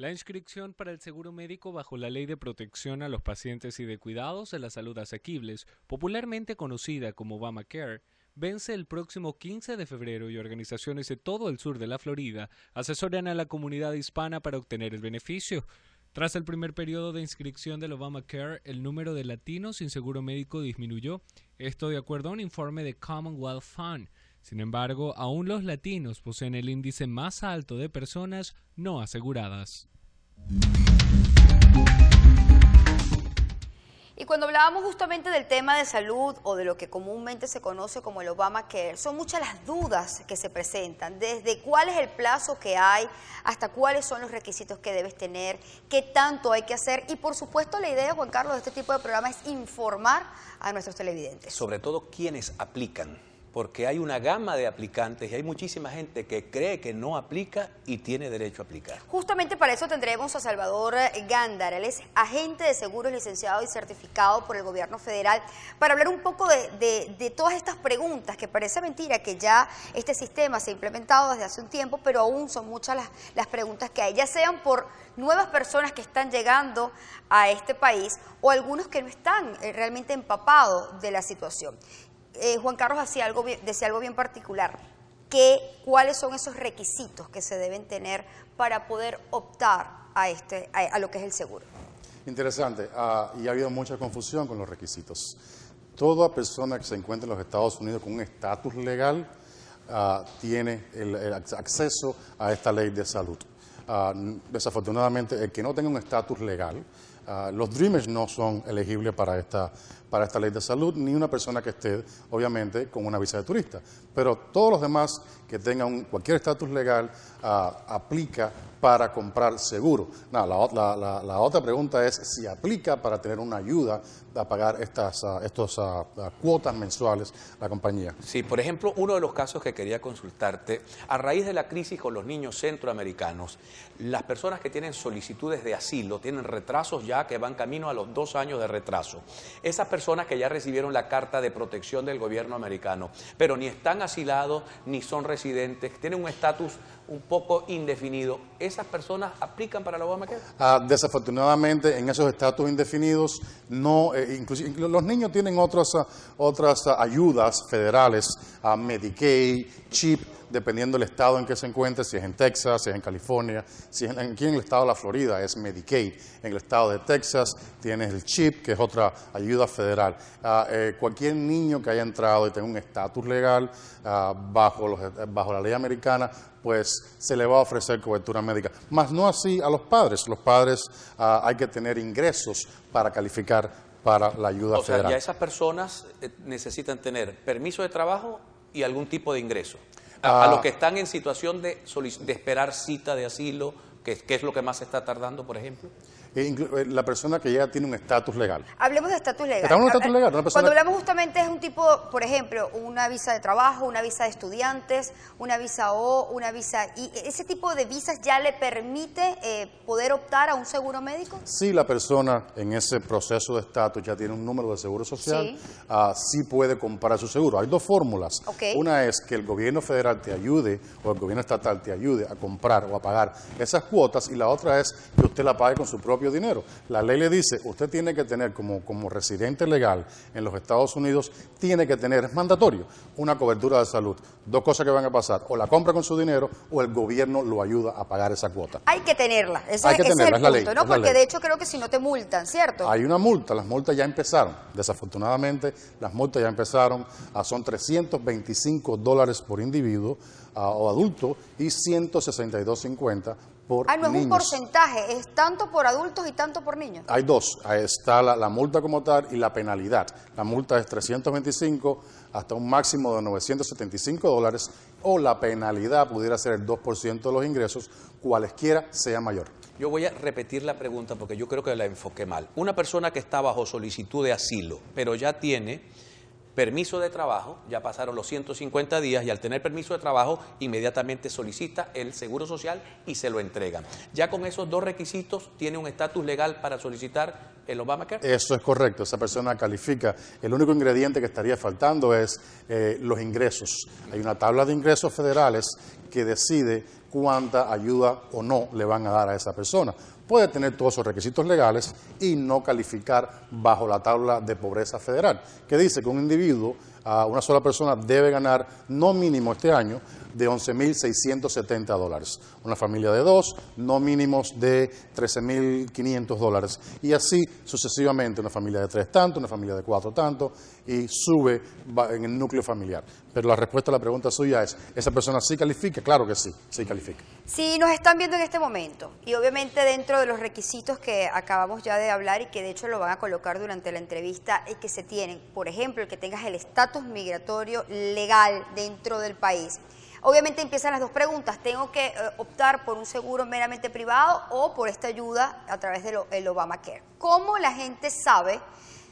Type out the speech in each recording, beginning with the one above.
La inscripción para el seguro médico bajo la Ley de Protección a los Pacientes y de Cuidados de la Salud Asequibles, popularmente conocida como Obamacare, vence el próximo 15 de febrero y organizaciones de todo el sur de la Florida asesoran a la comunidad hispana para obtener el beneficio. Tras el primer periodo de inscripción del Obamacare, el número de latinos sin seguro médico disminuyó, esto de acuerdo a un informe de Commonwealth Fund, sin embargo, aún los latinos poseen el índice más alto de personas no aseguradas. Y cuando hablábamos justamente del tema de salud o de lo que comúnmente se conoce como el Obamacare, son muchas las dudas que se presentan, desde cuál es el plazo que hay hasta cuáles son los requisitos que debes tener, qué tanto hay que hacer y por supuesto la idea, Juan Carlos, de este tipo de programa es informar a nuestros televidentes. Sobre todo quienes aplican porque hay una gama de aplicantes y hay muchísima gente que cree que no aplica y tiene derecho a aplicar. Justamente para eso tendremos a Salvador Gándar, él es agente de seguros licenciado y certificado por el gobierno federal, para hablar un poco de, todas estas preguntas, que parece mentira que ya este sistema se ha implementado desde hace un tiempo, pero aún son muchas las, las preguntas que hay, ya sean por nuevas personas que están llegando a este país o algunos que no están eh, realmente empapados de la situación. Eh, Juan Carlos algo, decía algo bien particular, cuáles son esos requisitos que se deben tener para poder optar a, este, a, lo que es el seguro. Interesante, ah, y ha habido mucha confusión con los requisitos. Toda persona que se encuentra en los Estados Unidos con un estatus legal ah, tiene el, acceso a esta ley de salud. Ah, desafortunadamente, el que no tenga un estatus legal, Ah, los Dreamers no son elegibles para esta, para esta ley de salud, ni una persona que esté, obviamente, con una visa de turista. Pero todos los demás que tengan cualquier estatus legal ah, aplica para comprar seguro. la, otra pregunta es si aplica para tener una ayuda a pagar estas ah, estos, cuotas mensuales la compañía. Sí, por ejemplo, uno de los casos que quería consultarte, a raíz de la crisis con los niños centroamericanos, las personas que tienen solicitudes de asilo, tienen retrasos ya que van camino a los dos años de retraso. Esas personas que ya recibieron la carta de protección del gobierno americano, pero ni están asilados ni son residentes, tienen un estatus un poco indefinido. ¿Esas personas aplican para la Obamacare? Ah, desafortunadamente, en esos estatus indefinidos, no, eh, los niños tienen otras, otras ayudas federales, ah, Medicaid, CHIP dependiendo del estado en que se encuentre, si es en Texas, si es en California, si es en, aquí en el estado de la Florida es Medicaid, en el estado de Texas tienes el CHIP, que es otra ayuda federal. Ah, eh, cualquier niño que haya entrado y tenga un estatus legal ah, bajo, la ley americana, pues se le va a ofrecer cobertura médica. Mas no así a los padres. Los padres ah, hay que tener ingresos para calificar para la ayuda federal. O sea, esas personas eh, necesitan tener permiso de trabajo y algún tipo de ingreso a, los ah. que están en situación de, esperar cita de asilo, que, que es lo que más se está tardando, por ejemplo? Eh, eh, la persona que ya tiene un estatus legal. Hablemos de estatus legal. Cuando hablamos justamente es un tipo, por ejemplo, una visa de trabajo, una visa de estudiantes, una visa O, una visa y e-, ¿Ese tipo de visas ya le permite eh, poder optar a un seguro médico? Sí, la persona en ese proceso de estatus ya tiene un número de seguro social, sí, ah, puede comprar su seguro. Hay dos fórmulas. Una es que el gobierno federal te ayude o el gobierno estatal te ayude a comprar o a pagar esas cuotas y la otra es que usted la pague con su propio dinero. La ley le dice, usted tiene que tener como, residente legal en los Estados Unidos, tiene que tener, es mandatorio, una cobertura de salud. Dos cosas que van a pasar, o la compra con su dinero o el gobierno lo ayuda a pagar esa cuota. Hay que tenerla, ese, Hay que tenerla, es el punto, la ¿no? Porque de hecho creo que si no te multan, ¿cierto? Hay una multa, las multas ya empezaron. Desafortunadamente, las multas ya empezaron, son 325 dólares por individuo o adulto y 162.50 hay no es un porcentaje, es tanto por adultos y tanto por niños. Hay dos, está la, la, multa como tal y la penalidad. La multa es 325 hasta un máximo de 975 dólares o la penalidad pudiera ser el 2% de los ingresos, cualesquiera sea mayor. Yo voy a repetir la pregunta porque yo creo que la enfoqué mal. Una persona que está bajo solicitud de asilo, pero ya tiene permiso de trabajo, ya pasaron los 150 días y al tener permiso de trabajo inmediatamente solicita el seguro social y se lo entregan. Ya con esos dos requisitos tiene un estatus legal para solicitar el Obamacare. Eso es correcto, esa persona califica. El único ingrediente que estaría faltando es eh, los ingresos. Hay una tabla de ingresos federales que decide cuánta ayuda o no le van a dar a esa persona puede tener todos esos requisitos legales y no calificar bajo la tabla de pobreza federal, que dice que un individuo, una sola persona, debe ganar no mínimo este año de 11.670 dólares. Una familia de dos, no mínimos de 13.500 dólares. Y así sucesivamente, una familia de tres tanto, una familia de cuatro tanto, y sube en el núcleo familiar. Pero la respuesta a la pregunta suya es, ¿esa persona sí califica? Claro que sí, sí califica. sí nos están viendo en este momento, y obviamente dentro de los requisitos que acabamos ya de hablar y que de hecho lo van a colocar durante la entrevista es que se tienen, por ejemplo, el que tengas el estatus migratorio legal dentro del país, Obviamente empiezan las dos preguntas, ¿tengo que eh, optar por un seguro meramente privado o por esta ayuda a través del Obamacare? ¿Cómo la gente sabe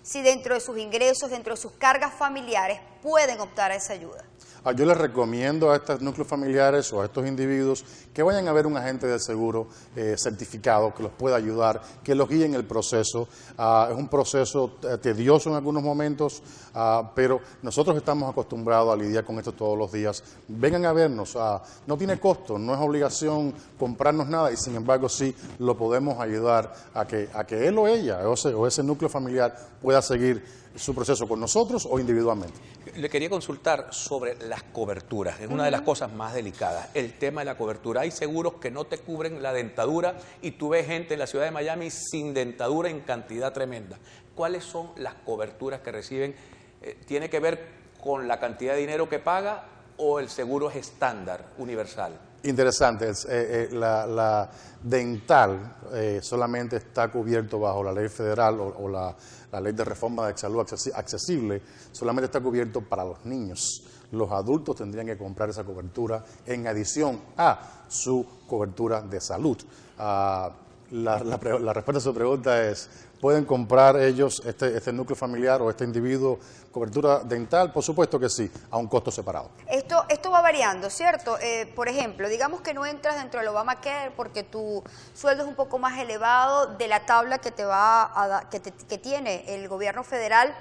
si dentro de sus ingresos, dentro de sus cargas familiares pueden optar a esa ayuda. Ah, yo les recomiendo a estos núcleos familiares o a estos individuos que vayan a ver un agente de seguro eh, certificado que los pueda ayudar, que los guíe en el proceso. Ah, es un proceso eh, tedioso en algunos momentos, ah, pero nosotros estamos acostumbrados a lidiar con esto todos los días. Vengan a vernos, no tiene costo, no es obligación comprarnos nada y sin embargo sí lo podemos ayudar a que, él o ella o ese núcleo familiar pueda seguir su proceso con nosotros o individualmente. Le quería consultar sobre las coberturas. Es una de las cosas más delicadas, el tema de la cobertura. Hay seguros que no te cubren la dentadura y tú ves gente en la ciudad de Miami sin dentadura en cantidad tremenda. ¿Cuáles son las coberturas que reciben? Eh, ¿Tiene que ver con la cantidad de dinero que paga o el seguro es estándar, universal? Interesante, eh, eh, la, dental eh, solamente está cubierto bajo la ley federal o, la, ley de reforma de salud accesible, solamente está cubierto para los niños. Los adultos tendrían que comprar esa cobertura en adición a su cobertura de salud. Ah, la, respuesta a su pregunta es, ¿pueden comprar ellos, este, este, núcleo familiar o este individuo, cobertura dental? Por supuesto que sí, a un costo separado. Esto, esto va variando, ¿cierto? Eh, por ejemplo, digamos que no entras dentro del Obamacare porque tu sueldo es un poco más elevado de la tabla que, te va que tiene el gobierno federal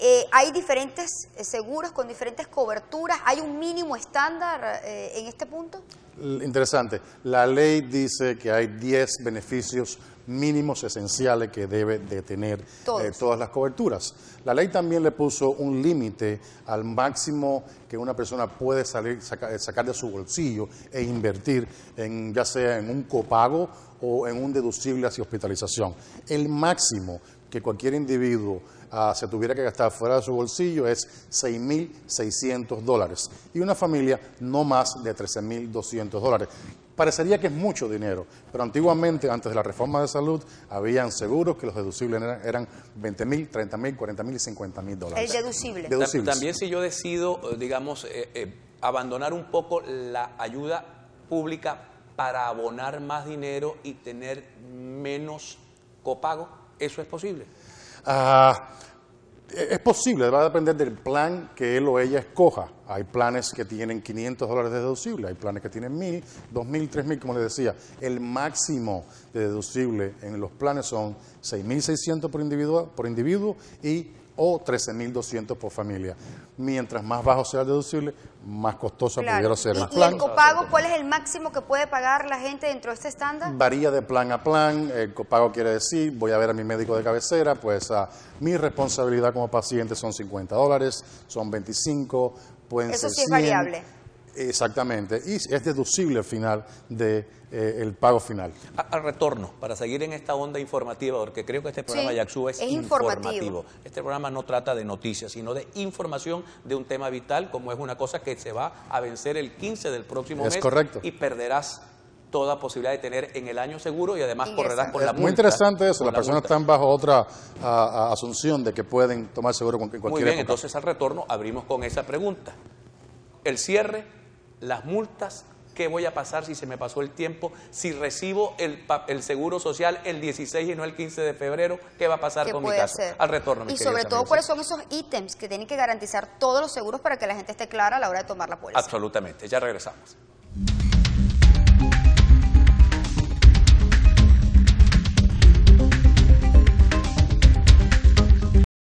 eh, hay diferentes eh, seguros con diferentes coberturas. ¿Hay un mínimo estándar eh, en este punto? Interesante. La ley dice que hay 10 beneficios mínimos esenciales que debe de tener todas las coberturas. La ley también le puso un límite al máximo que una persona puede salir, sacar de su bolsillo e invertir en ya sea en un copago o en un deducible hacia hospitalización. El máximo que cualquier individuo ah, se tuviera que gastar fuera de su bolsillo es 6.600 dólares y una familia no más de 13.200 dólares. Parecería que es mucho dinero, pero antiguamente, antes de la reforma de salud, habían seguros que los deducibles eran, 20.000, 30.000, mil, mil, y 50.000 mil dólares. El deducible. También si yo decido, eh, digamos, eh, eh, abandonar un poco la ayuda pública para abonar más dinero y tener menos copago. ¿Eso es posible? Ah, e-, es posible, va a depender del plan que él o ella escoja. Hay planes que tienen 500 dólares de deducible, hay planes que tienen 1.000, 2.000, 3.000, como les decía. El máximo de deducible en los planes son 6.600 por individuo, por individuo y o 13.200 por familia. Mientras más bajo sea el deducible, más costosa pudiera ser ¿Y, el plan. ¿Y el copago cuál es el máximo que puede pagar la gente dentro de este estándar? Varía de plan a plan. El copago quiere decir, voy a ver a mi médico de cabecera, pues a ah, mi responsabilidad como paciente son 50 dólares, son 25, pueden ser Eso sí es variable. Exactamente, y es deducible al final del de, eh, el pago final. al retorno, para seguir en esta onda informativa, porque creo que este programa sí, Yaxú es, informativo. Este programa no trata de noticias, sino de información de un tema vital, como es una cosa que se va a vencer el 15 del próximo es correcto. Y perderás toda posibilidad de tener en el año seguro y además correrás con la multa. Muy interesante eso, las personas están bajo otra asunción de que pueden tomar seguro en cualquier Muy bien, entonces al retorno abrimos con esa pregunta. El cierre las multas qué voy a pasar si se me pasó el tiempo, si recibo el, seguro social el 16 y no el 15 de febrero, ¿qué va a pasar con mi casa Al retorno. Y sobre todo, ¿cuáles son esos ítems que tienen que garantizar todos los seguros para que la gente esté clara a la hora de tomar la póliza? Absolutamente, ya regresamos.